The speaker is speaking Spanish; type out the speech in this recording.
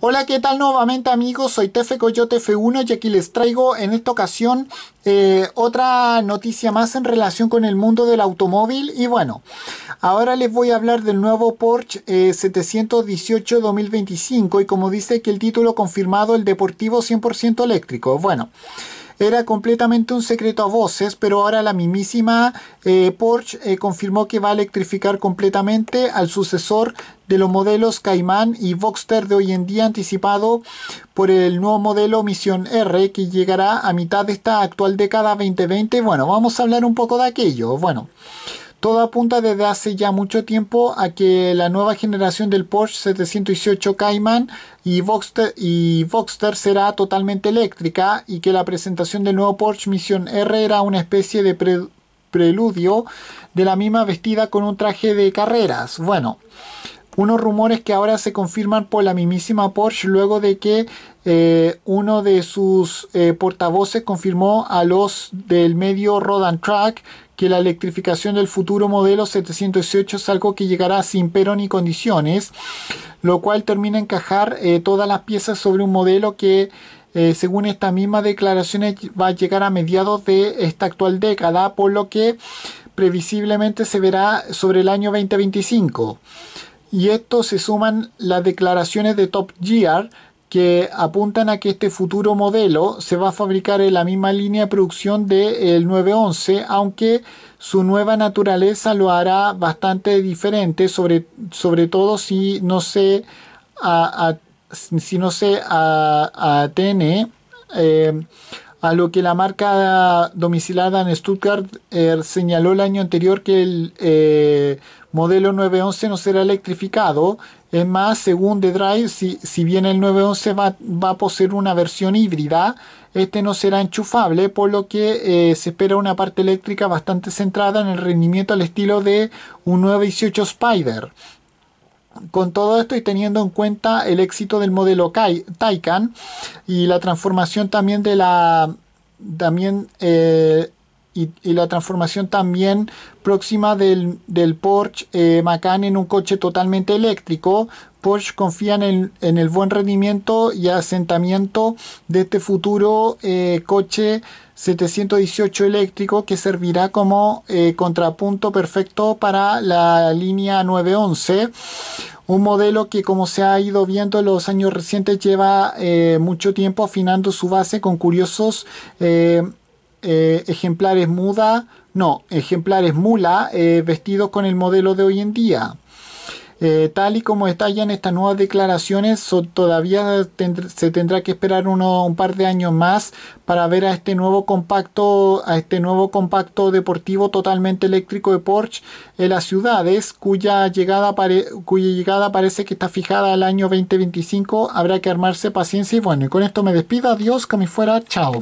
Hola, ¿qué tal nuevamente amigos? Soy Tefe Coyote F1 y aquí les traigo en esta ocasión eh, otra noticia más en relación con el mundo del automóvil. Y bueno, ahora les voy a hablar del nuevo Porsche 718 eh, 2025 y como dice que el título confirmado, el deportivo 100% eléctrico. Bueno. Era completamente un secreto a voces, pero ahora la mismísima eh, Porsche eh, confirmó que va a electrificar completamente al sucesor de los modelos Cayman y Boxster de hoy en día anticipado por el nuevo modelo Misión R que llegará a mitad de esta actual década 2020. Bueno, vamos a hablar un poco de aquello. Bueno. Todo apunta desde hace ya mucho tiempo a que la nueva generación del Porsche 718 Cayman y Boxster, será totalmente eléctrica y que la presentación del nuevo Porsche Mission R era una especie de preludio de la misma vestida con un traje de carreras. Bueno, unos rumores que ahora se confirman por la mismísima Porsche luego de que eh, uno de sus eh, portavoces confirmó a los del medio Road Track que la electrificación del futuro modelo 718 es algo que llegará sin pero ni condiciones, lo cual termina encajar eh, todas las piezas sobre un modelo que según esta misma declaraciones, va a llegar a mediados de esta actual década, por lo que previsiblemente se verá sobre el año 2025 y esto se suman las declaraciones de Top Gear que apuntan a que este futuro modelo se va a fabricar en la misma línea de producción del 911, aunque su nueva naturaleza lo hará bastante diferente, sobre, sobre todo si no se, a, a, si no a lo que la marca domicilada en Stuttgart eh, señaló el año anterior que el eh, modelo 911 no será electrificado. Es más, según The Drive, si, bien el 911 va, a poseer una versión híbrida, este no será enchufable, por lo que eh, se espera una parte eléctrica bastante centrada en el rendimiento al estilo de un 918 Spider. Con todo esto y teniendo en cuenta el éxito del modelo Taycan y la transformación también de la también eh, y, la transformación también próxima del, del Porsche eh, Macan en un coche totalmente eléctrico. Porsche confía en el, buen rendimiento y asentamiento de este futuro eh, coche 718 eléctrico que servirá como eh, contrapunto perfecto para la línea 911 un modelo que como se ha ido viendo en los años recientes lleva mucho tiempo afinando su base con curiosos eh, ejemplares muda, no, ejemplares mula eh, vestidos con el modelo de hoy en día. Eh, tal y como estallan estas nuevas declaraciones, todavía se tendrá que esperar uno, un par de años más para ver a este nuevo compacto, a este nuevo compacto deportivo totalmente eléctrico de Porsche en las ciudades, cuya llegada, cuya llegada parece que está fijada al año 2025. Habrá que armarse paciencia y bueno, y con esto me despido. Adiós, que me fuera. Chao.